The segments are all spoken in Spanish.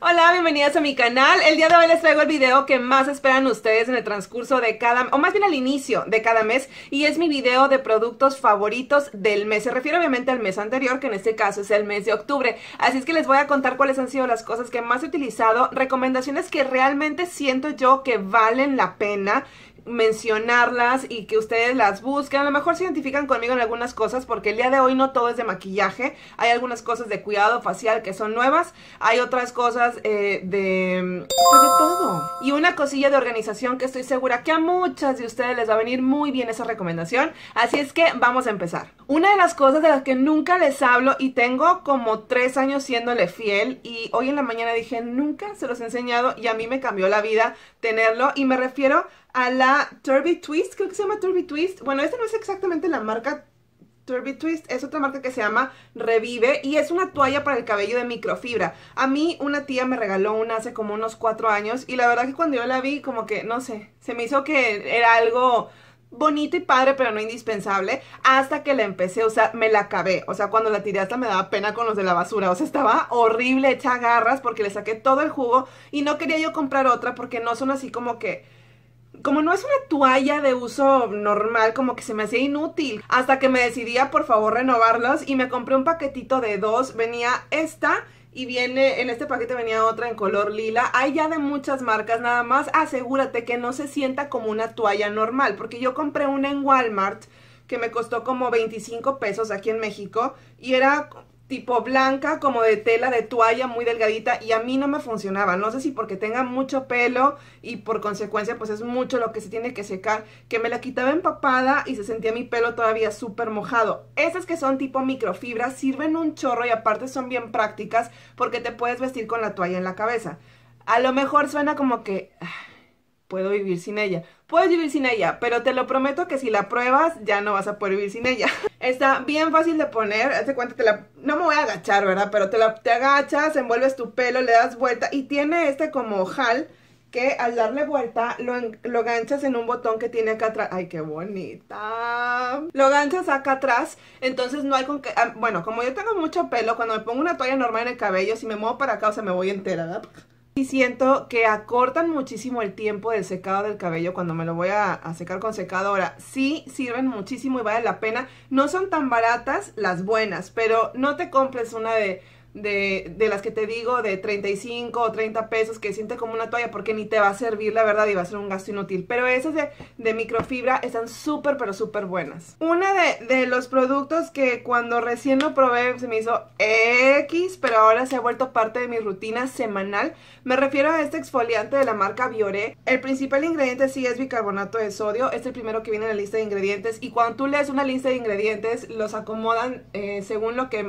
Hola, bienvenidas a mi canal. El día de hoy les traigo el video que más esperan ustedes en el transcurso de cada, o más bien al inicio de cada mes, y es mi video de productos favoritos del mes. Se refiere obviamente al mes anterior, que en este caso es el mes de octubre. Así es que les voy a contar cuáles han sido las cosas que más he utilizado, recomendaciones que realmente siento yo que valen la pena, mencionarlas y que ustedes las busquen. A lo mejor se identifican conmigo en algunas cosas porque el día de hoy no todo es de maquillaje. Hay algunas cosas de cuidado facial que son nuevas. Hay otras cosas eh, de... Pues, de todo. Y una cosilla de organización que estoy segura que a muchas de ustedes les va a venir muy bien esa recomendación. Así es que vamos a empezar. Una de las cosas de las que nunca les hablo y tengo como tres años siéndole fiel y hoy en la mañana dije nunca se los he enseñado y a mí me cambió la vida tenerlo y me refiero a la Turby Twist, creo que se llama Turby Twist. Bueno, esta no es exactamente la marca Turby Twist es otra marca que se llama Revive y es una toalla para el cabello de microfibra. A mí una tía me regaló una hace como unos cuatro años y la verdad que cuando yo la vi como que, no sé, se me hizo que era algo bonito y padre pero no indispensable hasta que la empecé o sea, me la acabé. O sea, cuando la tiré hasta me daba pena con los de la basura. O sea, estaba horrible hecha garras porque le saqué todo el jugo y no quería yo comprar otra porque no son así como que como no es una toalla de uso normal, como que se me hacía inútil. Hasta que me decidí por favor renovarlos y me compré un paquetito de dos. Venía esta y viene, en este paquete venía otra en color lila. Hay ya de muchas marcas, nada más asegúrate que no se sienta como una toalla normal, porque yo compré una en Walmart que me costó como 25 pesos aquí en México y era tipo blanca, como de tela de toalla muy delgadita y a mí no me funcionaba. No sé si porque tenga mucho pelo y por consecuencia pues es mucho lo que se tiene que secar, que me la quitaba empapada y se sentía mi pelo todavía súper mojado. Esas que son tipo microfibras sirven un chorro y aparte son bien prácticas porque te puedes vestir con la toalla en la cabeza. A lo mejor suena como que ah, puedo vivir sin ella puedes vivir sin ella, pero te lo prometo que si la pruebas ya no vas a poder vivir sin ella. Está bien fácil de poner, hace cuenta, te la, no me voy a agachar, ¿verdad? Pero te, agachas, envuelves tu pelo, le das vuelta y tiene este como ojal que al darle vuelta lo, lo ganchas en un botón que tiene acá atrás. ¡Ay, qué bonita! Lo ganchas acá atrás, entonces no hay con que... Ah, bueno, como yo tengo mucho pelo, cuando me pongo una toalla normal en el cabello, si me muevo para acá, o sea, me voy entera, ¿verdad? Y siento que acortan muchísimo el tiempo del secado del cabello cuando me lo voy a, secar con secadora. Sí sirven muchísimo y vale la pena. No son tan baratas las buenas, pero no te compres una de de, las que te digo, de 35 o 30 pesos, que siente como una toalla porque ni te va a servir, la verdad, y va a ser un gasto inútil. Pero esas de, de microfibra están súper, pero súper buenas. Una de, los productos que cuando recién lo probé se me hizo X, pero ahora se ha vuelto parte de mi rutina semanal. Me refiero a este exfoliante de la marca Biore. El principal ingrediente sí es bicarbonato de sodio, es el primero que viene en la lista de ingredientes. Y cuando tú lees una lista de ingredientes, los acomodan eh, según lo que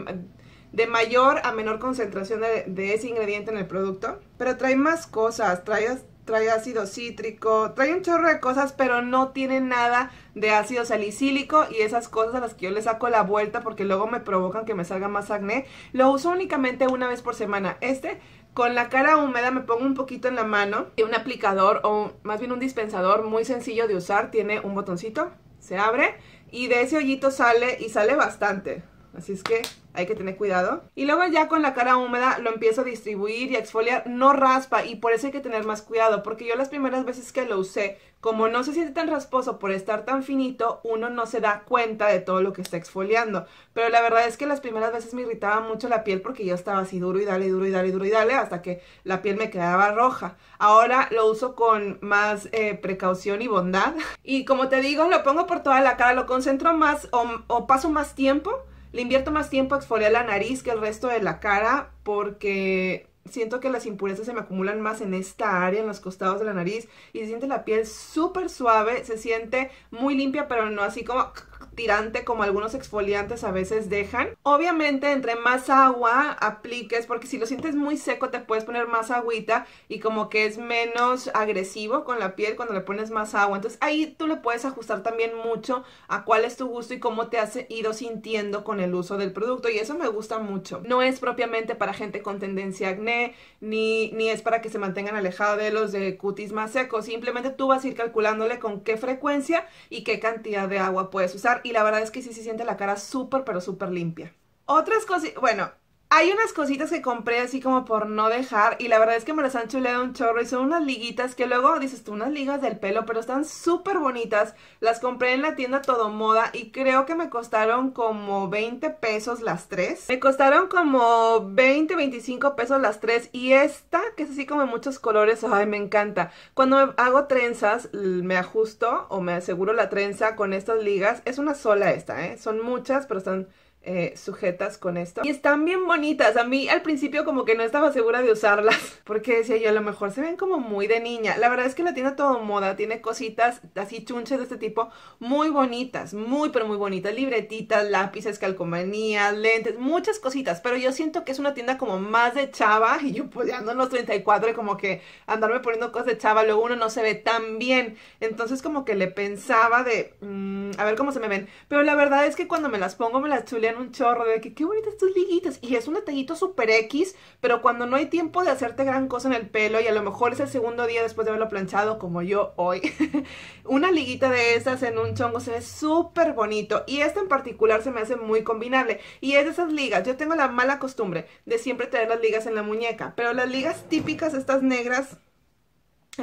de mayor a menor concentración de, ese ingrediente en el producto. Pero trae más cosas, trae, trae ácido cítrico, trae un chorro de cosas, pero no tiene nada de ácido salicílico y esas cosas a las que yo le saco la vuelta porque luego me provocan que me salga más acné. Lo uso únicamente una vez por semana. Este con la cara húmeda me pongo un poquito en la mano y un aplicador o más bien un dispensador muy sencillo de usar. Tiene un botoncito, se abre y de ese hoyito sale y sale bastante. Así es que hay que tener cuidado. Y luego ya con la cara húmeda lo empiezo a distribuir y exfoliar. No raspa y por eso hay que tener más cuidado. Porque yo las primeras veces que lo usé, como no se siente tan rasposo por estar tan finito, uno no se da cuenta de todo lo que está exfoliando. Pero la verdad es que las primeras veces me irritaba mucho la piel porque yo estaba así duro y dale, duro y dale, duro y dale, hasta que la piel me quedaba roja. Ahora lo uso con más eh, precaución y bondad. Y como te digo, lo pongo por toda la cara, lo concentro más o paso más tiempo le invierto más tiempo a exfoliar la nariz que el resto de la cara porque siento que las impurezas se me acumulan más en esta área, en los costados de la nariz, y se siente la piel súper suave, se siente muy limpia, pero no así como tirante como algunos exfoliantes a veces dejan. Obviamente entre más agua apliques, porque si lo sientes muy seco te puedes poner más agüita y como que es menos agresivo con la piel cuando le pones más agua. Entonces ahí tú le puedes ajustar también mucho a cuál es tu gusto y cómo te has ido sintiendo con el uso del producto y eso me gusta mucho. No es propiamente para gente con tendencia acné, ni, ni es para que se mantengan alejados de los de cutis más secos. Simplemente tú vas a ir calculándole con qué frecuencia y qué cantidad de agua puedes usar y la verdad es que sí se siente la cara súper, pero súper limpia. Otras cosas, bueno, hay unas cositas que compré así como por no dejar y la verdad es que me las han chuleado un chorro y son unas liguitas que luego dices tú unas ligas del pelo, pero están súper bonitas. Las compré en la tienda Todo Moda y creo que me costaron como 20 pesos las tres. Me costaron como 20, 25 pesos las tres y esta que es así como en muchos colores, ay me encanta. Cuando hago trenzas me ajusto o me aseguro la trenza con estas ligas. Es una sola esta, ¿eh? Son muchas pero están eh, sujetas con esto. Y están bien bonitas. A mí al principio como que no estaba segura de usarlas. Porque decía yo, a lo mejor se ven como muy de niña. La verdad es que la tienda todo moda. Tiene cositas así chunches de este tipo. Muy bonitas. Muy, pero muy bonitas. Libretitas, lápices, calcomanías, lentes. Muchas cositas. Pero yo siento que es una tienda como más de chava. Y yo pues ya ando en los 34 y como que andarme poniendo cosas de chava. Luego uno no se ve tan bien. Entonces como que le pensaba de... Mm, a ver cómo se me ven. Pero la verdad es que cuando me las pongo me las chulean un chorro de que qué bonitas estas liguitas. Y es un detallito super X, pero cuando no hay tiempo de hacerte gran cosa en el pelo y a lo mejor es el segundo día después de haberlo planchado, como yo hoy, una liguita de esas en un chongo se ve súper bonito. Y esta en particular se me hace muy combinable. Y es de esas ligas. Yo tengo la mala costumbre de siempre tener las ligas en la muñeca, pero las ligas típicas, estas negras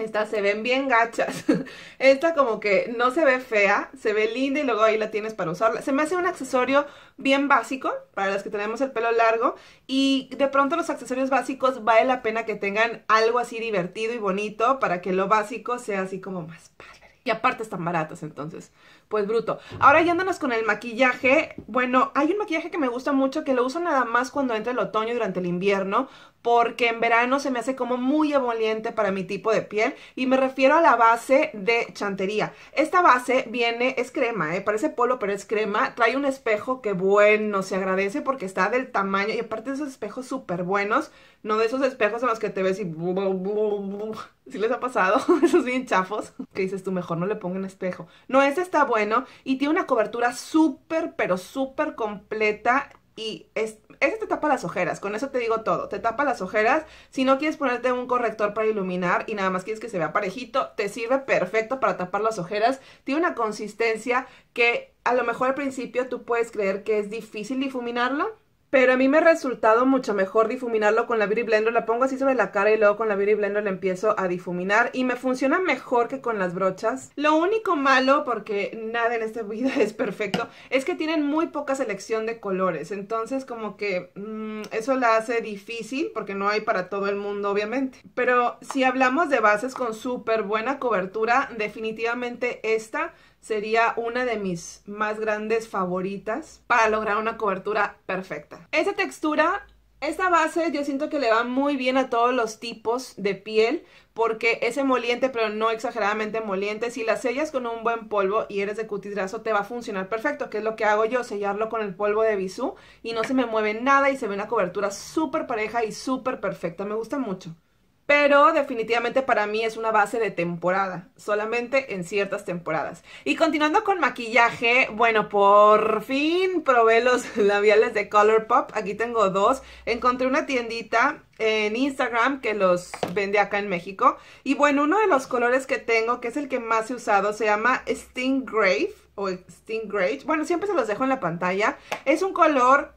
estas se ven bien gachas. Esta como que no se ve fea, se ve linda y luego ahí la tienes para usarla. Se me hace un accesorio bien básico para las que tenemos el pelo largo y de pronto los accesorios básicos vale la pena que tengan algo así divertido y bonito para que lo básico sea así como más padre. Y aparte están baratos, entonces pues bruto. Ahora yéndonos con el maquillaje, bueno, hay un maquillaje que me gusta mucho que lo uso nada más cuando entra el otoño y durante el invierno, porque en verano se me hace como muy emoliente para mi tipo de piel y me refiero a la base de chantería. Esta base viene, es crema, ¿eh? parece polo pero es crema, trae un espejo que bueno, se agradece porque está del tamaño y aparte de esos espejos súper buenos, no de esos espejos en los que te ves y... Si les ha pasado, esos bien chafos, que dices tú mejor no le pongan espejo. No, este está bueno y tiene una cobertura súper, pero súper completa y es, este te tapa las ojeras, con eso te digo todo, te tapa las ojeras, si no quieres ponerte un corrector para iluminar y nada más quieres que se vea parejito, te sirve perfecto para tapar las ojeras, tiene una consistencia que a lo mejor al principio tú puedes creer que es difícil difuminarlo, pero a mí me ha resultado mucho mejor difuminarlo con la Beauty Blender. La pongo así sobre la cara y luego con la Beauty Blender la empiezo a difuminar. Y me funciona mejor que con las brochas. Lo único malo, porque nada en este vida es perfecto, es que tienen muy poca selección de colores. Entonces como que mm, eso la hace difícil porque no hay para todo el mundo, obviamente. Pero si hablamos de bases con súper buena cobertura, definitivamente esta sería una de mis más grandes favoritas para lograr una cobertura perfecta. Esa textura, esta base yo siento que le va muy bien a todos los tipos de piel porque es emoliente pero no exageradamente emoliente. Si la sellas con un buen polvo y eres de cutis graso te va a funcionar perfecto, que es lo que hago yo, sellarlo con el polvo de bisú y no se me mueve nada y se ve una cobertura súper pareja y súper perfecta. Me gusta mucho pero definitivamente para mí es una base de temporada, solamente en ciertas temporadas. Y continuando con maquillaje, bueno, por fin probé los labiales de Colourpop, aquí tengo dos, encontré una tiendita en Instagram que los vende acá en México, y bueno, uno de los colores que tengo, que es el que más he usado, se llama Grave o Stingray, bueno, siempre se los dejo en la pantalla, es un color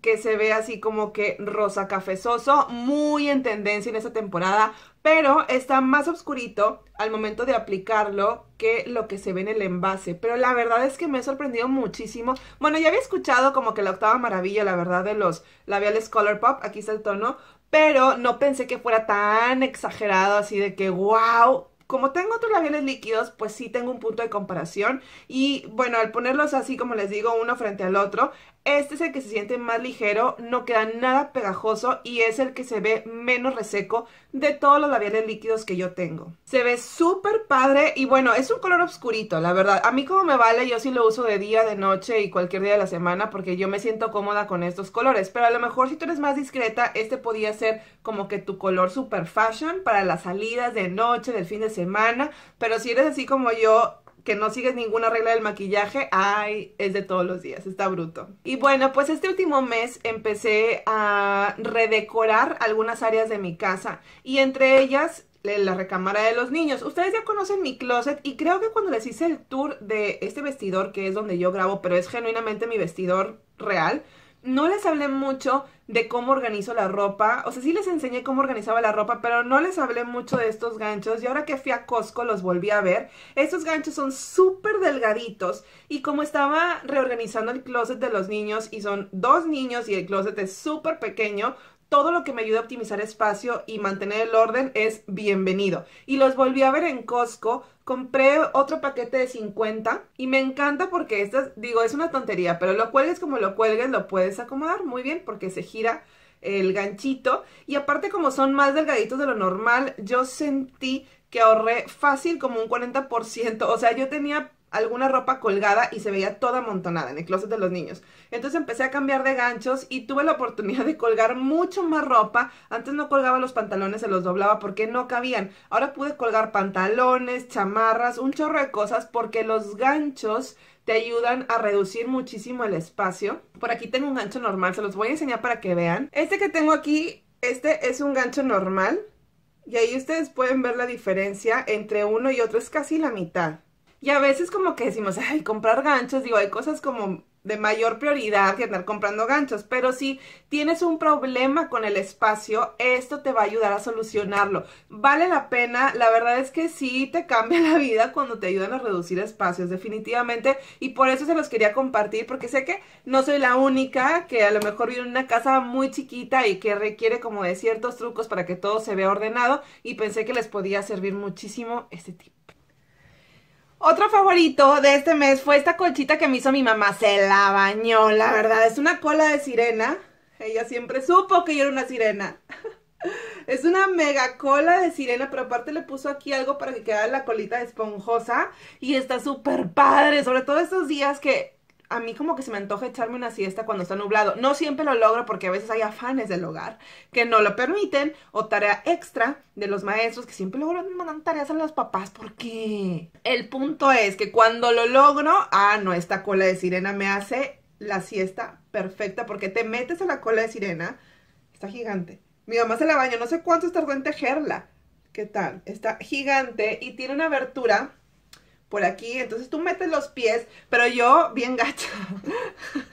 que se ve así como que rosa cafezoso, muy en tendencia en esta temporada, pero está más oscurito al momento de aplicarlo que lo que se ve en el envase. Pero la verdad es que me ha sorprendido muchísimo. Bueno, ya había escuchado como que la octava maravilla, la verdad, de los labiales Colourpop, aquí está el tono, pero no pensé que fuera tan exagerado así de que, wow, como tengo otros labiales líquidos, pues sí tengo un punto de comparación. Y bueno, al ponerlos así, como les digo, uno frente al otro, este es el que se siente más ligero, no queda nada pegajoso y es el que se ve menos reseco de todos los labiales líquidos que yo tengo. Se ve súper padre y bueno, es un color oscurito, la verdad. A mí como me vale, yo sí lo uso de día, de noche y cualquier día de la semana porque yo me siento cómoda con estos colores. Pero a lo mejor si tú eres más discreta, este podría ser como que tu color super fashion para las salidas de noche, del fin de semana. Pero si eres así como yo, que no sigues ninguna regla del maquillaje, ay, es de todos los días, está bruto. Y bueno, pues este último mes empecé a redecorar algunas áreas de mi casa y entre ellas eh, la recámara de los niños. Ustedes ya conocen mi closet y creo que cuando les hice el tour de este vestidor, que es donde yo grabo, pero es genuinamente mi vestidor real, no les hablé mucho de cómo organizo la ropa. O sea, sí les enseñé cómo organizaba la ropa, pero no les hablé mucho de estos ganchos. Y ahora que fui a Costco los volví a ver. Estos ganchos son súper delgaditos. Y como estaba reorganizando el closet de los niños, y son dos niños y el closet es súper pequeño, todo lo que me ayuda a optimizar espacio y mantener el orden es bienvenido. Y los volví a ver en Costco Compré otro paquete de 50 y me encanta porque estas, digo, es una tontería, pero lo cuelgues como lo cuelgues, lo puedes acomodar muy bien porque se gira el ganchito y aparte como son más delgaditos de lo normal, yo sentí que ahorré fácil como un 40%, o sea, yo tenía alguna ropa colgada y se veía toda amontonada en el closet de los niños. Entonces empecé a cambiar de ganchos y tuve la oportunidad de colgar mucho más ropa. Antes no colgaba los pantalones, se los doblaba porque no cabían. Ahora pude colgar pantalones, chamarras, un chorro de cosas porque los ganchos te ayudan a reducir muchísimo el espacio. Por aquí tengo un gancho normal, se los voy a enseñar para que vean. Este que tengo aquí, este es un gancho normal. Y ahí ustedes pueden ver la diferencia entre uno y otro, es casi la mitad. Y a veces como que decimos, ay, comprar ganchos, digo, hay cosas como de mayor prioridad que andar comprando ganchos, pero si tienes un problema con el espacio, esto te va a ayudar a solucionarlo. Vale la pena, la verdad es que sí te cambia la vida cuando te ayudan a reducir espacios, definitivamente, y por eso se los quería compartir, porque sé que no soy la única que a lo mejor vive en una casa muy chiquita y que requiere como de ciertos trucos para que todo se vea ordenado, y pensé que les podía servir muchísimo este tipo. Otro favorito de este mes fue esta colchita que me hizo mi mamá. Se la bañó, la verdad. Es una cola de sirena. Ella siempre supo que yo era una sirena. Es una mega cola de sirena, pero aparte le puso aquí algo para que quedara la colita esponjosa. Y está súper padre, sobre todo estos días que a mí como que se me antoja echarme una siesta cuando está nublado. No siempre lo logro porque a veces hay afanes del hogar que no lo permiten o tarea extra de los maestros que siempre logran mandar tareas a los papás. ¿Por qué? El punto es que cuando lo logro, ah, no, esta cola de sirena me hace la siesta perfecta porque te metes a la cola de sirena. Está gigante. Mi mamá se la baña, no sé cuánto tardó en tejerla. ¿Qué tal? Está gigante y tiene una abertura por aquí, entonces tú metes los pies, pero yo bien gacha.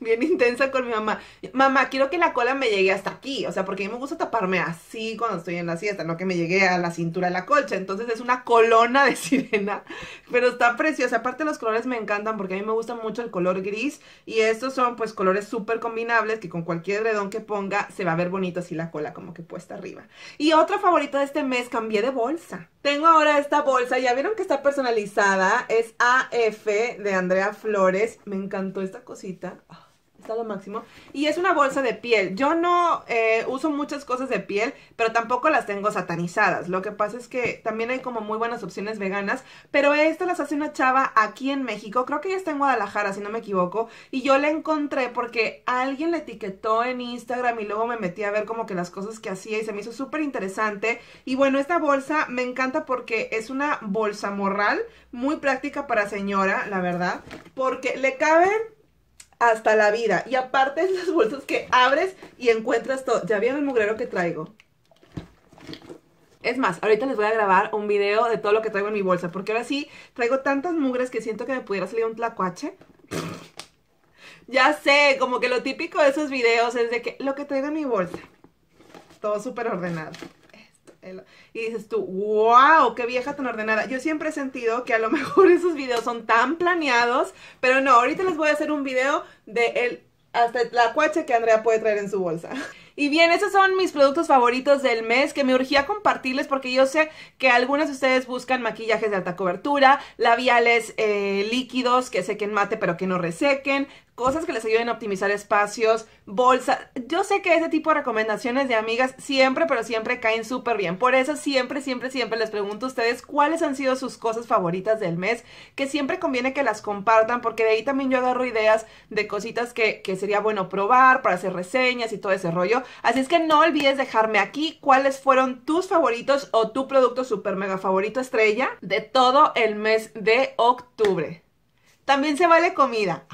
bien intensa con mi mamá. Mamá, quiero que la cola me llegue hasta aquí. O sea, porque a mí me gusta taparme así cuando estoy en la siesta, no que me llegue a la cintura de la colcha. Entonces es una colona de sirena, pero está preciosa. Aparte los colores me encantan porque a mí me gusta mucho el color gris y estos son pues colores súper combinables que con cualquier redón que ponga se va a ver bonito así la cola como que puesta arriba. Y otra favorita de este mes, cambié de bolsa. Tengo ahora esta bolsa, ya vieron que está personalizada, es AF de Andrea Flores. Me encantó esta cosita. Ah lo máximo. Y es una bolsa de piel. Yo no eh, uso muchas cosas de piel, pero tampoco las tengo satanizadas. Lo que pasa es que también hay como muy buenas opciones veganas, pero esta las hace una chava aquí en México. Creo que ya está en Guadalajara, si no me equivoco. Y yo la encontré porque alguien la etiquetó en Instagram y luego me metí a ver como que las cosas que hacía y se me hizo súper interesante. Y bueno, esta bolsa me encanta porque es una bolsa morral muy práctica para señora, la verdad, porque le caben hasta la vida. Y aparte es las bolsos que abres y encuentras todo. Ya vieron el mugrero que traigo. Es más, ahorita les voy a grabar un video de todo lo que traigo en mi bolsa. Porque ahora sí traigo tantas mugres que siento que me pudiera salir un tlacuache. ya sé, como que lo típico de esos videos es de que lo que traigo en mi bolsa. Todo súper ordenado y dices tú, wow, qué vieja tan ordenada. Yo siempre he sentido que a lo mejor esos videos son tan planeados, pero no, ahorita les voy a hacer un video de el, hasta la cuacha que Andrea puede traer en su bolsa. Y bien, esos son mis productos favoritos del mes que me urgía compartirles porque yo sé que algunas de ustedes buscan maquillajes de alta cobertura, labiales eh, líquidos que sequen mate pero que no resequen, cosas que les ayuden a optimizar espacios, bolsas. Yo sé que ese tipo de recomendaciones de amigas siempre, pero siempre caen súper bien. Por eso siempre, siempre, siempre les pregunto a ustedes cuáles han sido sus cosas favoritas del mes, que siempre conviene que las compartan, porque de ahí también yo agarro ideas de cositas que, que sería bueno probar para hacer reseñas y todo ese rollo. Así es que no olvides dejarme aquí cuáles fueron tus favoritos o tu producto super mega favorito estrella de todo el mes de octubre. También se vale comida.